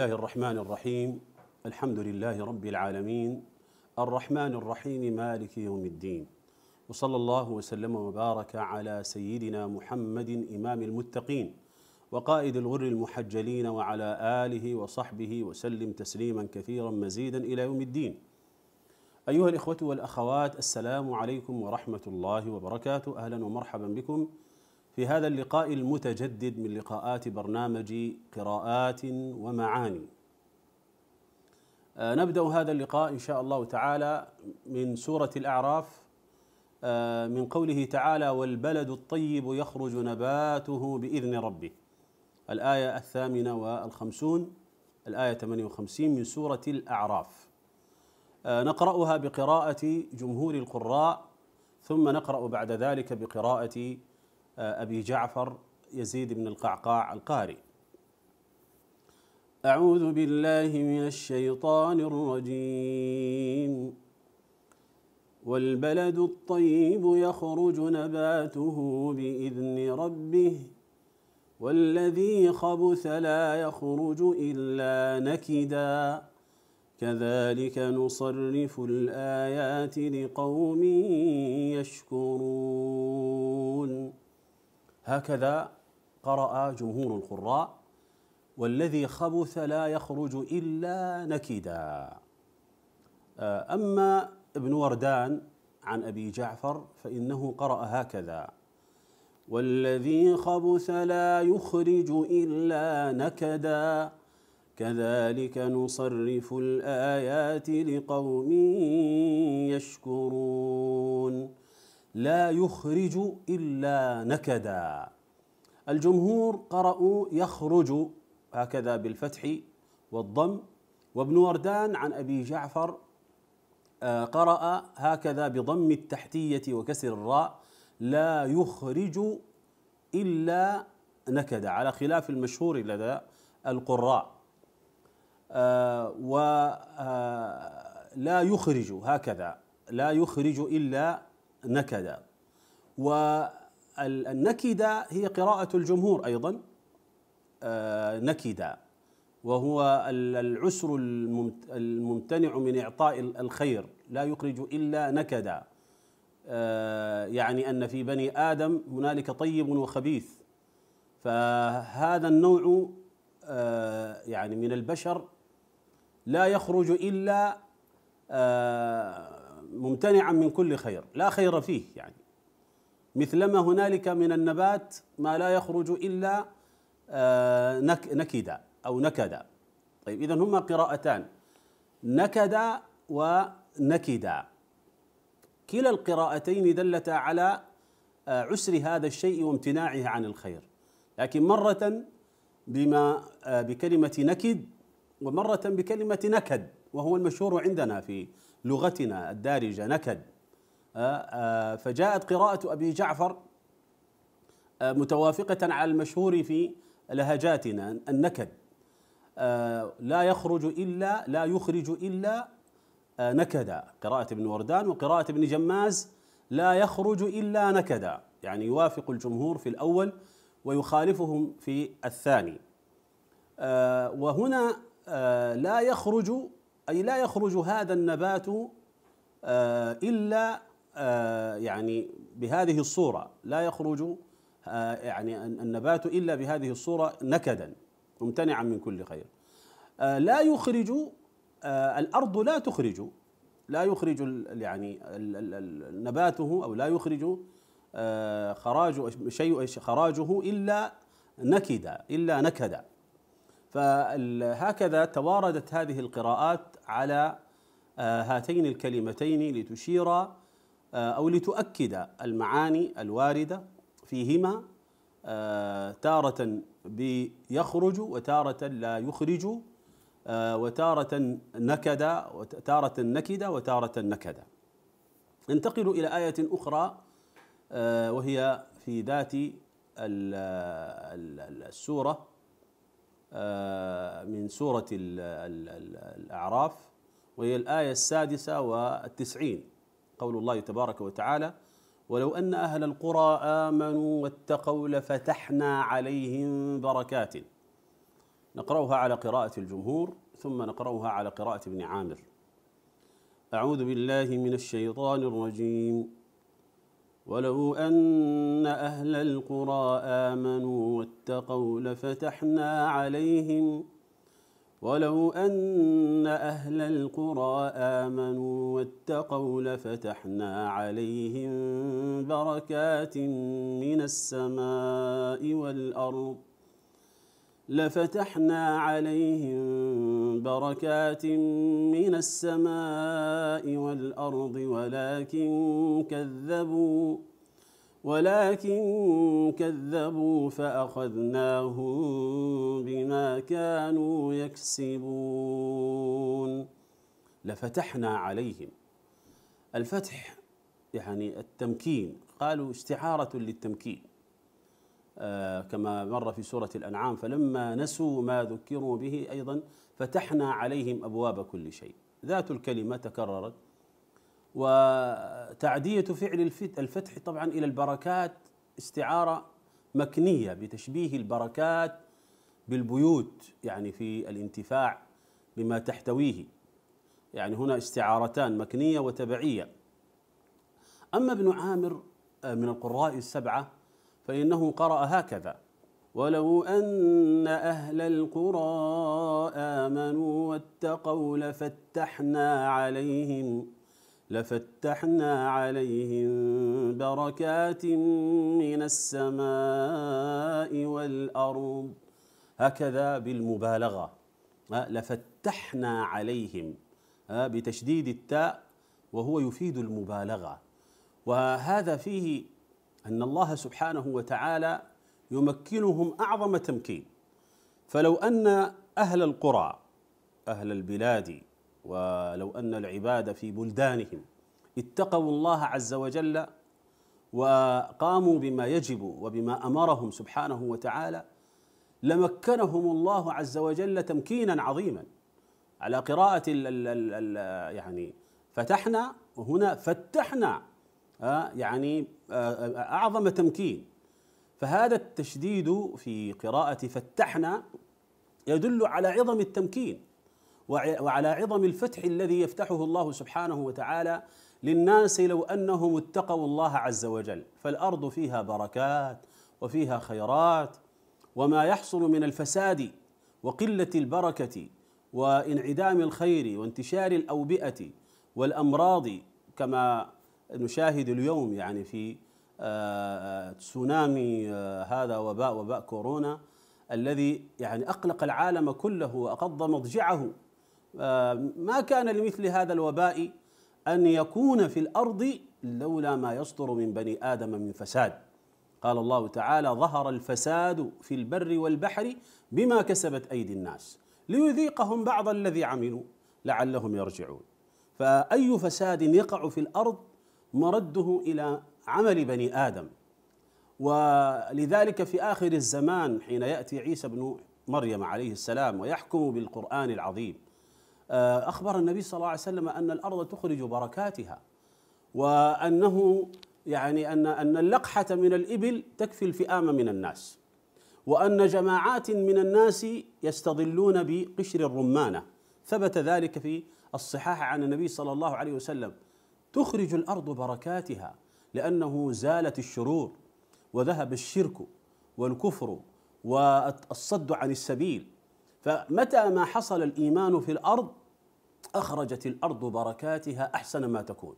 الله الرحمن الرحيم الحمد لله رب العالمين الرحمن الرحيم مالك يوم الدين وصلى الله وسلم وبارك على سيدنا محمد امام المتقين وقائد الغر المحجلين وعلى اله وصحبه وسلم تسليما كثيرا مزيدا الى يوم الدين ايها الاخوه والاخوات السلام عليكم ورحمه الله وبركاته اهلا ومرحبا بكم في هذا اللقاء المتجدد من لقاءات برنامج قراءات ومعاني آه، نبدا هذا اللقاء ان شاء الله تعالى من سوره الاعراف آه، من قوله تعالى والبلد الطيب يخرج نباته باذن ربه الايه الثامنه والخمسون الايه 58 من سوره الاعراف آه، نقراها بقراءه جمهور القراء ثم نقرا بعد ذلك بقراءه آه، أبي جعفر يزيد بن القعقاع القاري أعوذ بالله من الشيطان الرجيم والبلد الطيب يخرج نباته بإذن ربه والذي خبث لا يخرج إلا نكدا كذلك نصرف الآيات لقوم يشكرون هكذا قرأ جمهور القراء والذي خبث لا يخرج إلا نكدا آه، أما ابن وردان عن أبي جعفر فإنه قرأ هكذا والذي خبث لا يخرج إلا نكدا كذلك نصرف الآيات لقوم يشكرون لا يخرج إلا نكدا الجمهور قرأوا يخرج هكذا بالفتح والضم وابن وردان عن أبي جعفر آه، قرأ هكذا بضم التحتية وكسر الراء لا يخرج إلا نكدا على خلاف المشهور لدى القراء آه، ولا آه، يخرج هكذا لا يخرج إلا نكدا والنكدا هي قراءة الجمهور أيضا آه، نكدا وهو العسر الممتنع من إعطاء الخير لا يخرج إلا نكدا آه، يعني أن في بني آدم هنالك طيب وخبيث فهذا النوع آه، يعني من البشر لا يخرج إلا ممتنعا من كل خير لا خير فيه يعني مثلما هنالك من النبات ما لا يخرج الا آه، نكدا او نكدا طيب اذا هما قراءتان نكدا ونكدا كلا القراءتين دلتا على آه، عسر هذا الشيء وامتناعه عن الخير لكن مرة بما آه، بكلمة نكد ومرة بكلمة نكد وهو المشهور عندنا في لغتنا الدارجة نكد آه، آه، فجاءت قراءة أبي جعفر آه، متوافقة على المشهور في لهجاتنا النكد لا يخرج إلا لا يخرج إلا نكدا قراءة ابن وردان وقراءة ابن جماز لا يخرج إلا نكدا يعني يوافق الجمهور في الأول ويخالفهم في الثاني وهنا لا يخرج أي لا يخرج هذا النبات آه، إلا آه، يعني بهذه الصورة لا يخرج آه، يعني النبات إلا بهذه الصورة نكدا ممتنعا من كل خير لا يخرج الأرض لا تخرج لا يخرج يعني نباته أو لا يخرج خراج شيء خراجه إلا نكدا إلا نكدا فهكذا تواردت هذه القراءات على آه، هاتين الكلمتين لتشير آه، أو لتؤكد المعاني الواردة فيهما آه، تارة بيخرج وتارة لا يخرج وتارة نكد وتارة نكد وتارة نكد ننتقل إلى آية أخرى وهي في ذات السورة آه، من سورة الأعراف وهي الآية السادسة والتسعين قول الله تبارك وتعالى ولو أن أهل القرى آمنوا واتقوا لفتحنا عليهم بركات نقرأها على قراءة الجمهور ثم نقرأها على قراءة ابن عامر أعوذ بالله من الشيطان الرجيم ولو أن أهل القرى آمنوا واتقوا لفتحنا عليهم ولو أن أهل القرى آمنوا واتقوا لفتحنا عليهم بركات من السماء والأرض لفتحنا عليهم بركات من السماء والارض ولكن كذبوا ولكن كذبوا فاخذناهم بما كانوا يكسبون لفتحنا عليهم الفتح يعني التمكين قالوا استعاره للتمكين آه، كما مر في سورة الأنعام فلما نسوا ما ذكروا به أيضا فتحنا عليهم أبواب كل شيء ذات الكلمة تكررت وتعدية فعل الفتح طبعا إلى البركات استعارة مكنية بتشبيه البركات بالبيوت يعني في الانتفاع بما تحتويه يعني هنا استعارتان مكنية وتبعية أما ابن عامر آه، من القراء السبعة فإنه قرأ هكذا ولو أن أهل القرى آمنوا واتقوا لفتحنا عليهم لفتحنا عليهم بركات من السماء والأرض هكذا بالمبالغة لفتحنا عليهم بتشديد التاء وهو يفيد المبالغة وهذا فيه أن الله سبحانه وتعالى يمكنهم أعظم تمكين فلو أن أهل القرى أهل البلاد ولو أن العباد في بلدانهم اتقوا الله عز وجل وقاموا بما يجب وبما أمرهم سبحانه وتعالى لمكنهم الله عز وجل تمكينا عظيما على قراءة الـ الـ الـ يعني فتحنا وهنا فتحنا يعني آه، آه، أعظم تمكين فهذا التشديد في قراءة فتحنا يدل على عظم التمكين وعلى عظم الفتح الذي يفتحه الله سبحانه وتعالى للناس لو انهم اتقوا الله عز وجل فالارض فيها بركات وفيها خيرات وما يحصل من الفساد وقله البركه وانعدام الخير وانتشار الاوبئه والامراض كما نشاهد اليوم يعني في آه، آه، تسونامي آه، هذا وباء وباء كورونا الذي يعني اقلق العالم كله واقض مضجعه ما كان لمثل هذا الوباء ان يكون في الارض لولا ما يصدر من بني ادم من فساد قال الله تعالى ظهر الفساد في البر والبحر بما كسبت ايدي الناس ليذيقهم بعض الذي عملوا لعلهم يرجعون فاي فساد يقع في الارض مرده الى عمل بني ادم ولذلك في اخر الزمان حين ياتي عيسى بن مريم عليه السلام ويحكم بالقران العظيم آه، اخبر النبي صلى الله عليه وسلم ان الارض تخرج بركاتها وانه يعني ان ان اللقحه من الابل تكفي الفئام من الناس وان جماعات من الناس يستظلون بقشر الرمانه ثبت ذلك في الصحاح عن النبي صلى الله عليه وسلم تخرج الارض بركاتها لانه زالت الشرور وذهب الشرك والكفر والصد عن السبيل فمتى ما حصل الايمان في الارض اخرجت الارض بركاتها احسن ما تكون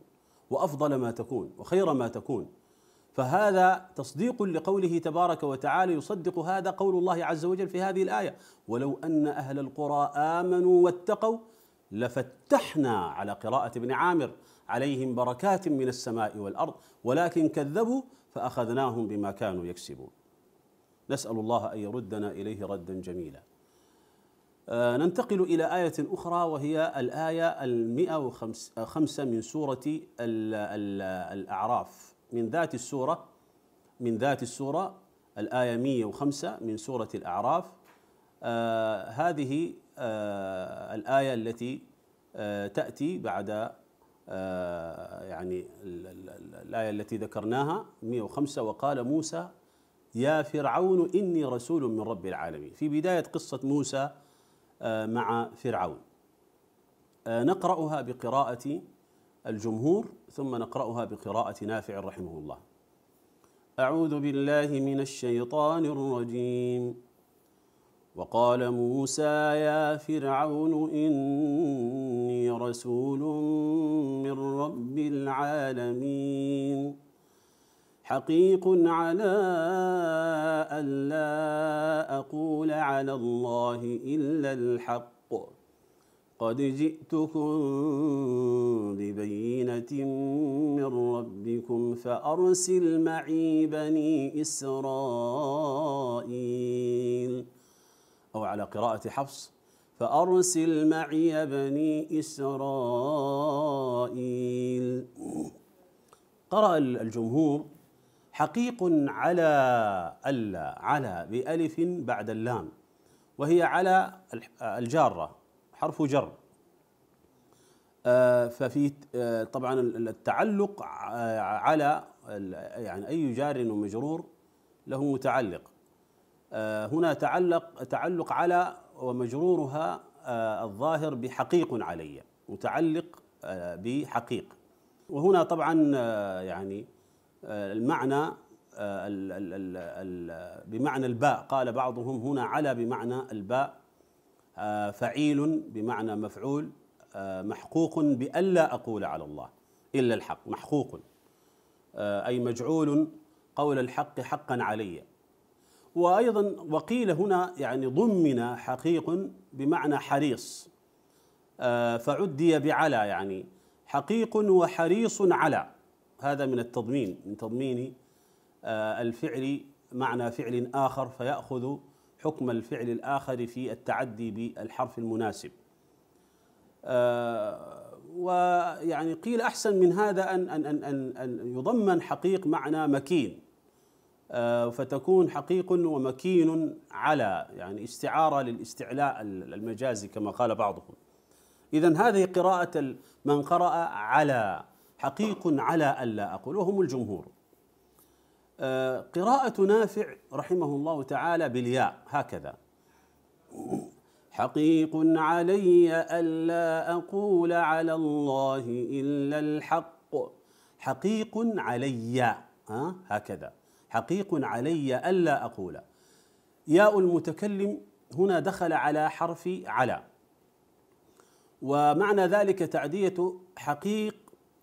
وافضل ما تكون وخير ما تكون فهذا تصديق لقوله تبارك وتعالى يصدق هذا قول الله عز وجل في هذه الايه ولو ان اهل القرى امنوا واتقوا لفتحنا على قراءه ابن عامر عليهم بركات من السماء والارض ولكن كذبوا فاخذناهم بما كانوا يكسبون. نسال الله ان يردنا اليه ردا جميلا. آه ننتقل الى ايه اخرى وهي الايه ال وخمسة من سوره الـ الـ الاعراف من ذات السوره من ذات السوره الايه 105 من سوره الاعراف آه هذه آه الآية التي آه تأتي بعد آه، يعني الآية التي ذكرناها 105 وقال موسى يا فرعون إني رسول من رب العالمين في بداية قصة موسى آه، مع فرعون آه، نقرأها بقراءة الجمهور ثم نقرأها بقراءة نافع رحمه الله أعوذ بالله من الشيطان الرجيم وقال موسى يا فرعون اني رسول من رب العالمين حقيق على أن لا اقول على الله الا الحق قد جئتكم ببينه من ربكم فارسل معي بني اسرائيل أو على قراءة حفص فأرسل معي بني إسرائيل قرأ الجمهور حقيق على ألا على بألف بعد اللام وهي على الجارة حرف جر آه، ففي آه، طبعا التعلق على يعني أي جار ومجرور له متعلق آه، هنا تعلق تعلق على ومجرورها آه، الظاهر بحقيق علي متعلق آه، بحقيق وهنا طبعا يعني المعنى بمعنى الباء قال بعضهم هنا على بمعنى الباء فعيل بمعنى مفعول محقوق بألا أقول على الله إلا الحق محقوق أي مجعول قول الحق حقا علي وأيضا وقيل هنا يعني ضمن حقيق بمعنى حريص آه، فعدي بعلى يعني حقيق وحريص على هذا من التضمين من تضمين آه، الفعل معنى فعل آخر فيأخذ حكم الفعل الآخر في التعدي بالحرف المناسب آه، ويعني قيل أحسن من هذا أن, أن, أن, أن يضمن حقيق معنى مكين آه، فتكون حقيق ومكين على يعني استعاره للاستعلاء المجازي كما قال بعضهم اذا هذه قراءه من قرا على حقيق على الا اقول وهم الجمهور آه، قراءه نافع رحمه الله تعالى بالياء هكذا حقيق علي الا اقول على الله الا الحق حقيق علي ها هكذا حقيق علي ألا أقول ياء المتكلم هنا دخل على حرف على ومعنى ذلك تعدية حقيق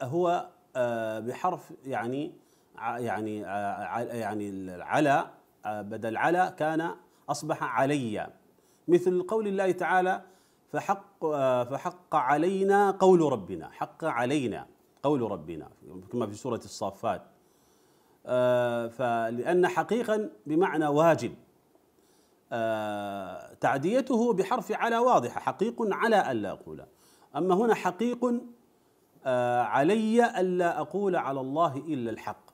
هو آه، بحرف يعني يعني آه، يعني على آه، بدل على كان أصبح علي مثل قول الله تعالى فحق فحق علينا قول ربنا حق علينا قول ربنا كما في سورة الصافات آه، فلأن حقيقا بمعنى واجب آه، تعديته بحرف على واضحة حقيق على ألا أقول أما هنا حقيق آه، علي ألا أقول على الله إلا الحق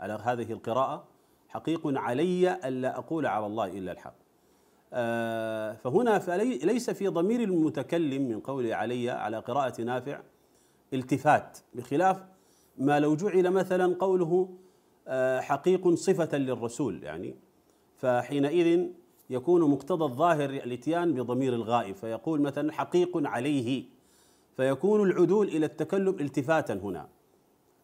على هذه القراءة حقيق علي ألا أقول على الله إلا الحق فهنا ليس في ضمير المتكلم من قول علي على قراءة نافع التفات بخلاف ما لو جعل مثلا قوله آه، حقيق صفة للرسول يعني فحينئذ يكون مقتضى الظاهر الاتيان بضمير الغائب فيقول مثلا حقيق عليه فيكون العدول الى التكلم التفاتا هنا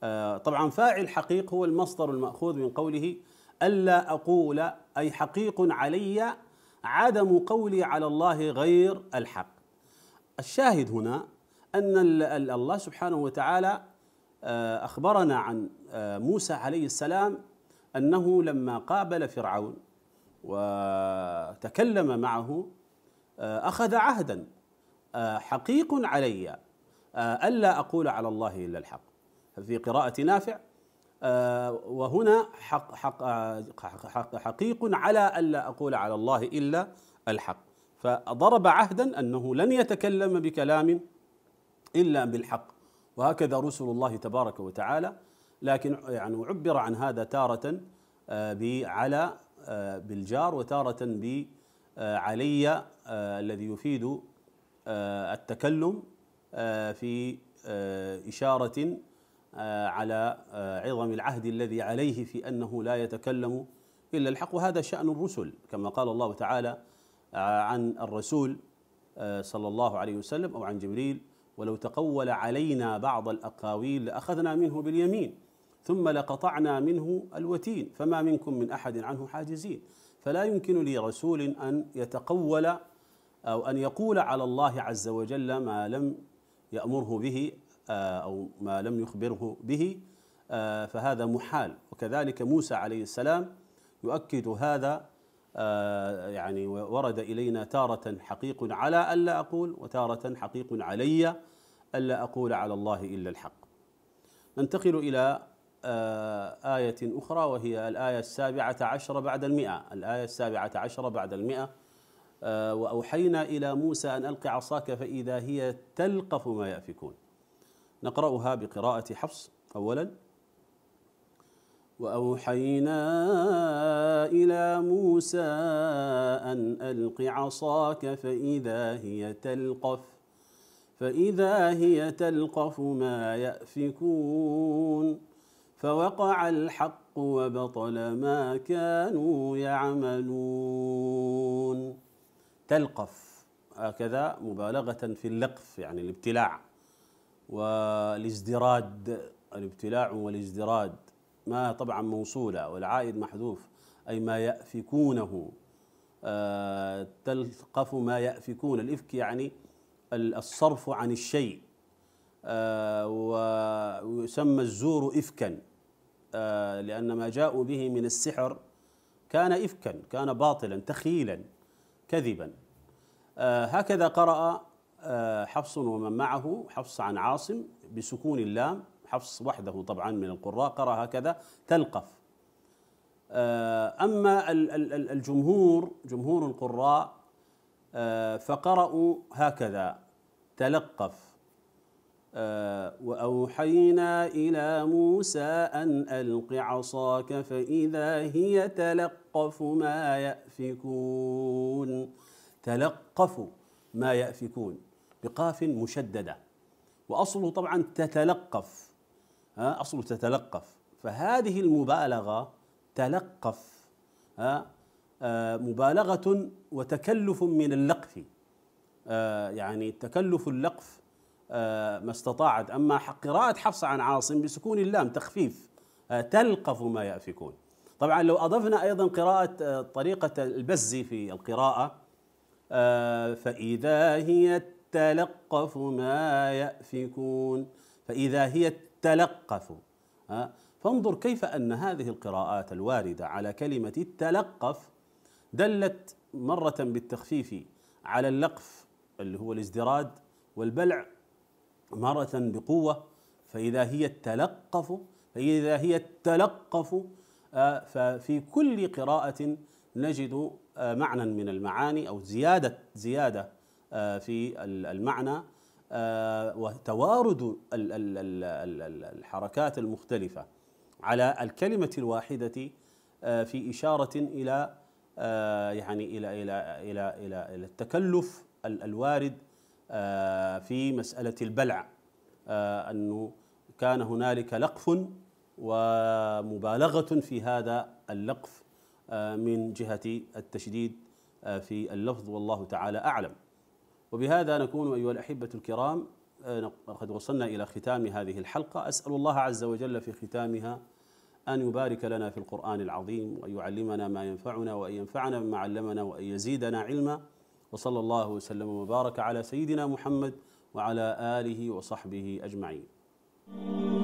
آه، طبعا فاعل حقيق هو المصدر الماخوذ من قوله الا اقول اي حقيق علي عدم قولي على الله غير الحق الشاهد هنا ان الله سبحانه وتعالى آه، أخبرنا عن آه، موسى عليه السلام أنه لما قابل فرعون وتكلم معه آه، أخذ عهدا حقيق علي ألا أقول على الله إلا الحق في قراءة نافع وهنا حق حق حق حقيق على ألا أقول على الله إلا الحق فضرب عهدا أنه لن يتكلم بكلام إلا بالحق وهكذا رسل الله تبارك وتعالى لكن يعني عبر عن هذا تارة آه، بعلى آه، بالجار وتارة بعلي آه، علي الذي يفيد التكلم في إشارة على عظم العهد الذي عليه في أنه لا يتكلم إلا الحق وهذا شأن الرسل كما قال الله تعالى عن الرسول صلى الله عليه وسلم أو عن جبريل ولو تقول علينا بعض الاقاويل لاخذنا منه باليمين ثم لقطعنا منه الوتين فما منكم من احد عنه حاجزين فلا يمكن لرسول ان يتقول او ان يقول على الله عز وجل ما لم يامره به آه، او ما لم يخبره به آه، فهذا محال وكذلك موسى عليه السلام يؤكد هذا آه، يعني ورد إلينا تارة حقيق على ألا أقول وتارة حقيق علي ألا أقول على الله إلا الحق ننتقل إلى آه، آية أخرى وهي الآية السابعة عشر بعد المئة الآية السابعة عشر بعد المئة آه، وأوحينا إلى موسى أن ألق عصاك فإذا هي تلقف ما يأفكون نقرأها بقراءة حفص أولاً واوحينا الى موسى ان الق عصاك فاذا هي تلقف فاذا هي تلقف ما يافكون فوقع الحق وبطل ما كانوا يعملون تلقف هكذا مبالغه في اللقف يعني الابتلاع والازدراد الابتلاع والازدراد ما طبعا موصولة والعائد محذوف أي ما يأفكونه آه، تلقف ما يأفكون الإفك يعني الصرف عن الشيء آه، ويسمى الزور إفكا آه، لأن ما جاءوا به من السحر كان إفكا كان باطلا تخيلا كذبا هكذا قرأ حفص ومن معه حفص عن عاصم بسكون اللام حفص وحده طبعا من القراء قرأ هكذا تلقف آه، أما الجمهور جمهور القراء آه، فقرأوا هكذا تلقف آه، وأوحينا إلى موسى أن ألق عصاك فإذا هي تلقف ما يأفكون تلقف ما يأفكون بقاف مشددة وأصله طبعا تتلقف أصله تتلقف فهذه المبالغة تلقف آه، مبالغة وتكلف من اللقف آه، يعني تكلف اللقف آه، ما استطاعت أما قراءة حفص عن عاصم بسكون اللام تخفيف تلقف ما يأفكون طبعا لو أضفنا أيضا قراءة طريقة البزي في القراءة فإذا هي تلقف ما يأفكون فإذا هي تلقفوا فانظر كيف ان هذه القراءات الوارده على كلمه التلقف دلت مره بالتخفيف على اللقف اللي هو الازدراد والبلع مره بقوه فاذا هي التلقف فاذا هي التلقف آه، ففي كل قراءه نجد آه، معنى من المعاني او زياده زياده آه، في المعنى آه، وتوارد الحركات المختلفة على الكلمة الواحدة آه، في إشارة إلى آه، يعني إلى إلى إلى إلى, إلى التكلف الوارد في مسألة البلع أنه كان هنالك لقف ومبالغة في هذا اللقف من جهة التشديد في اللفظ والله تعالى أعلم وبهذا نكون أيها الأحبة الكرام آه، قد وصلنا إلى ختام هذه الحلقة أسأل الله عز وجل في ختامها أن يبارك لنا في القرآن العظيم وأن يعلمنا ما ينفعنا وأن ينفعنا بما علمنا وأن يزيدنا علما وصلى الله وسلم وبارك على سيدنا محمد وعلى آله وصحبه أجمعين.